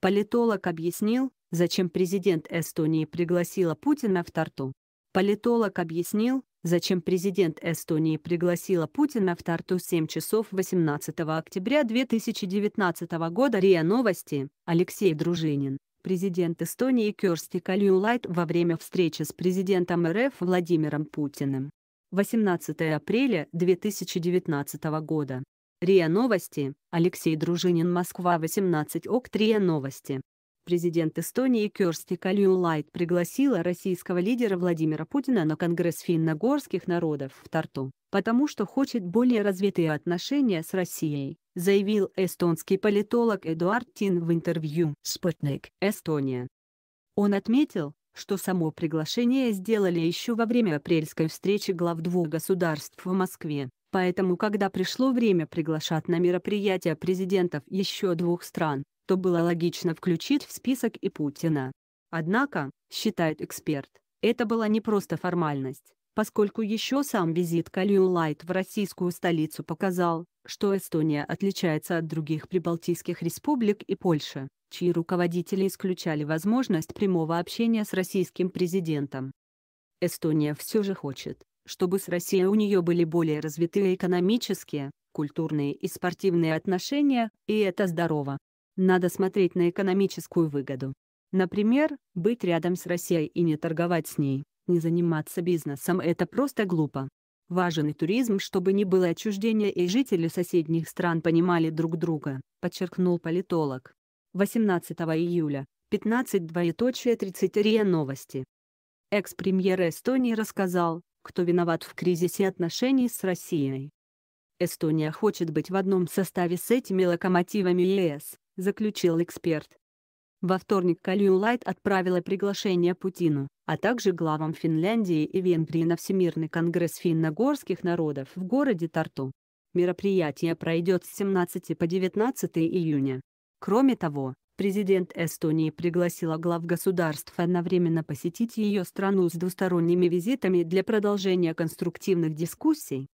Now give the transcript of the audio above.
Политолог объяснил, зачем президент Эстонии пригласила Путина в Тарту. Политолог объяснил, зачем президент Эстонии пригласила Путина в Тарту 7 часов 18 октября 2019 года. РИА Новости, Алексей Дружинин. Президент Эстонии Керсти Калюлайт во время встречи с президентом РФ Владимиром Путиным. 18 апреля 2019 года. РИА Новости, Алексей Дружинин Москва 18 ОК РИА Новости. Президент Эстонии Керсти Кальюлайт пригласила российского лидера Владимира Путина на Конгресс финногорских народов в Тарту, потому что хочет более развитые отношения с Россией, заявил эстонский политолог Эдуард Тин в интервью «Спутник. Эстония». Он отметил, что само приглашение сделали еще во время апрельской встречи глав двух государств в Москве. Поэтому, когда пришло время приглашать на мероприятие президентов еще двух стран, то было логично включить в список и Путина. Однако, считает эксперт, это была не просто формальность, поскольку еще сам визит Калиулайт в российскую столицу показал, что Эстония отличается от других прибалтийских республик и Польши, чьи руководители исключали возможность прямого общения с российским президентом. Эстония все же хочет, чтобы с Россией у нее были более развитые экономические, культурные и спортивные отношения, и это здорово. Надо смотреть на экономическую выгоду. Например, быть рядом с Россией и не торговать с ней, не заниматься бизнесом – это просто глупо. Важен и туризм, чтобы не было отчуждения и жители соседних стран понимали друг друга, подчеркнул политолог. 18 июля, 15 33 новости. Экс-премьер Эстонии рассказал, кто виноват в кризисе отношений с Россией. Эстония хочет быть в одном составе с этими локомотивами ЕС, заключил эксперт. Во вторник Калюлайт отправила приглашение Путину, а также главам Финляндии и Венгрии на Всемирный конгресс финногорских народов в городе Тарту. Мероприятие пройдет с 17 по 19 июня. Кроме того, Президент Эстонии пригласила глав государств одновременно посетить ее страну с двусторонними визитами для продолжения конструктивных дискуссий,